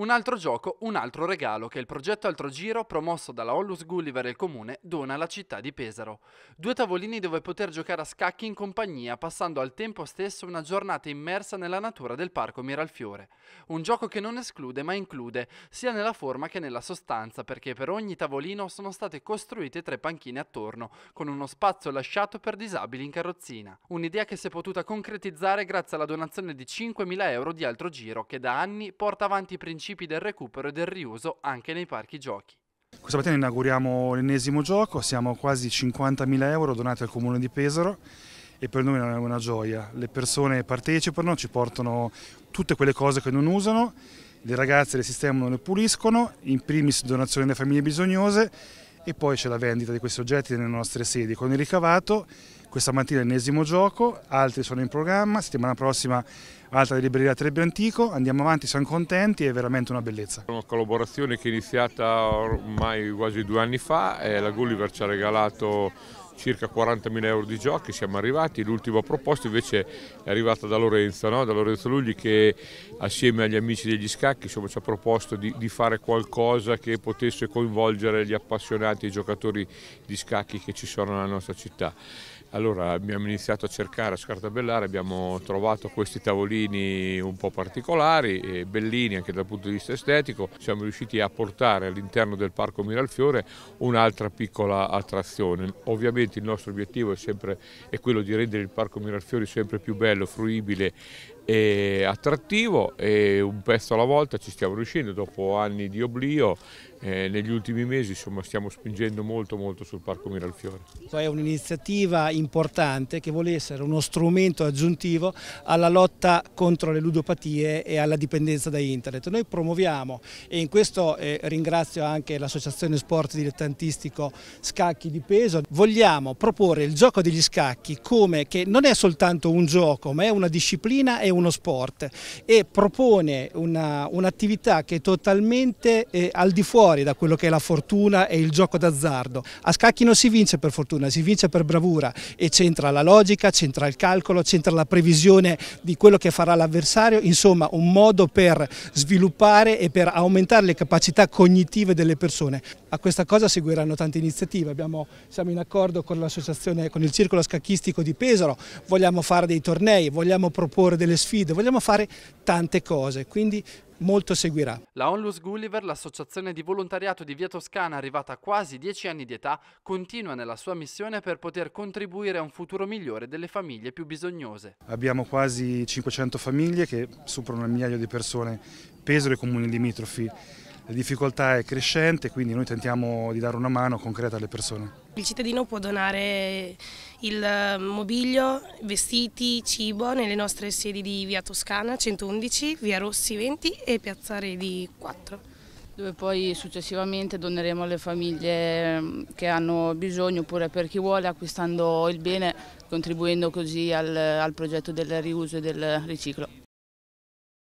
Un altro gioco, un altro regalo che il progetto Altro Giro, promosso dalla Hollus Gulliver e il Comune, dona alla città di Pesaro. Due tavolini dove poter giocare a scacchi in compagnia, passando al tempo stesso una giornata immersa nella natura del parco Miralfiore. Un gioco che non esclude ma include, sia nella forma che nella sostanza, perché per ogni tavolino sono state costruite tre panchine attorno, con uno spazio lasciato per disabili in carrozzina. Un'idea che si è potuta concretizzare grazie alla donazione di 5.000 euro di Altro Giro, che da anni porta avanti i principi principi del recupero e del riuso anche nei parchi giochi. Questa mattina inauguriamo l'ennesimo gioco, siamo quasi 50.000 euro donati al Comune di Pesaro e per noi è una gioia. Le persone partecipano, ci portano tutte quelle cose che non usano, le ragazze le sistemano, le puliscono, in primis donazioni alle famiglie bisognose e poi c'è la vendita di questi oggetti nelle nostre sedi. Con il ricavato questa mattina l'ennesimo gioco, altri sono in programma, settimana prossima altra di libreria Trebbio Antico, andiamo avanti, siamo contenti, è veramente una bellezza. una collaborazione che è iniziata ormai quasi due anni fa, e la Gulliver ci ha regalato circa 40.000 euro di giochi siamo arrivati, l'ultima proposta invece è arrivata da Lorenzo, no? da Lorenzo Lugli che assieme agli amici degli scacchi insomma, ci ha proposto di, di, fare qualcosa che potesse coinvolgere gli appassionati e i giocatori di scacchi che ci sono nella nostra città. Allora abbiamo iniziato a cercare, a scartabellare, abbiamo trovato questi tavolini un po' particolari, bellini anche dal punto di vista estetico, siamo riusciti a portare all'interno del Parco Miralfiore un'altra piccola attrazione. Ovviamente sicuramente il nostro obiettivo è, sempre, è quello di rendere il Parco Miralfiori sempre più bello, fruibile e attrattivo e un pezzo alla volta ci stiamo riuscendo dopo anni di oblio eh, negli ultimi mesi insomma, stiamo spingendo molto, molto sul Parco Miralfiore. Cioè, è un'iniziativa importante che vuole essere uno strumento aggiuntivo alla lotta contro le ludopatie e alla dipendenza da internet. Noi promuoviamo e in questo eh, ringrazio anche l'associazione sport dilettantistico Scacchi di Peso, vogliamo proporre il gioco degli scacchi come che non è soltanto un gioco ma è una disciplina e uno sport e propone un'attività un che è totalmente eh, al di fuori fuori da quello che è la fortuna e il gioco d'azzardo. A scacchi non si vince per fortuna, si vince per bravura e c'entra la logica, c'entra il calcolo, c'entra la previsione di quello che farà l'avversario, insomma un modo per sviluppare e per aumentare le capacità cognitive delle persone. A questa cosa seguiranno tante iniziative, Abbiamo, siamo in accordo con l'associazione, con il circolo scacchistico di Pesaro, vogliamo fare dei tornei, vogliamo proporre delle sfide, vogliamo fare tante cose, quindi molto seguirà. La Onlus Gulliver, l'associazione di volontariato di Via Toscana arrivata a quasi dieci anni di età, continua nella sua missione per poter contribuire a un futuro migliore delle famiglie più bisognose. Abbiamo quasi 500 famiglie che superano un migliaio di persone, Pesaro e comuni limitrofi. La difficoltà è crescente, quindi noi tentiamo di dare una mano concreta alle persone. Il cittadino può donare il eh, mobilio, vestiti, cibo nelle nostre sedi di via Toscana 111, via Rossi 20 e piazza Redi 4 dove poi successivamente doneremo alle famiglie mm, che hanno bisogno oppure per chi vuole acquistando il bene contribuendo così al, al progetto del riuso e del riciclo.